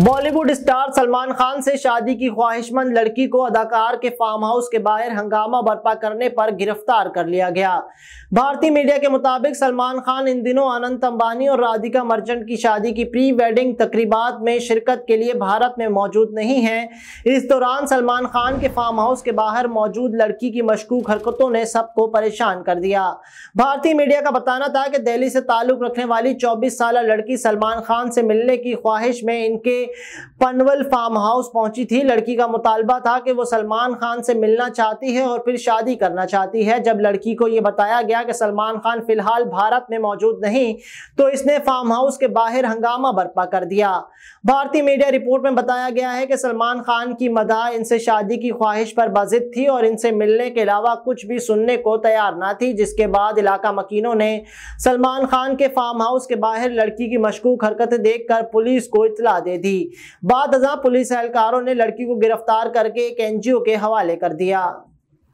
Bollywood star Salman Khan से शादी की ख्वाहिशमंद लड़की को अदाकार के फार्म हाउस के बाहर हंगामा बर्पा करने पर गिरफ्तार कर लिया गया भारतीय मीडिया के मुताबिक सलमान खान इन दिनों अनंत अंबानी और राधिका मर्चेंट की शादी की प्री वेडिंग तकरीबात में शिरकत के लिए भारत में मौजूद नहीं है इस दौरान सलमान खान के फार्म हाउस के बाहर मौजूद लड़की की मशकूक हरकतों ने सबको परेशान कर दिया भारतीय मीडिया का बताना था कि दिल्ली से ताल्लुक रखने वाली चौबीस साल लड़की सलमान खान से मिलने की ख्वाहिश में इनके पनवल फार्म हाउस पहुंची थी लड़की का मुतालबा था कि वो सलमान खान से मिलना चाहती है और फिर शादी करना चाहती है जब लड़की को ये बताया गया कि सलमान खान फिलहाल भारत में मौजूद नहीं तो इसने फार्म हाउस के बाहर हंगामा बर्पा कर दिया भारतीय मीडिया रिपोर्ट में बताया गया है कि सलमान खान की मदा इनसे शादी की ख्वाहिश पर बाजिद थी और इनसे मिलने के अलावा कुछ भी सुनने को तैयार ना थी जिसके बाद इलाका मकीनों ने सलमान खान के फार्म हाउस के बाहर लड़की की मशकूक हरकतें देखकर पुलिस को इतला दे दी थी बाद पुलिस एहलकारों ने लड़की को गिरफ्तार करके एक एनजीओ के हवाले कर दिया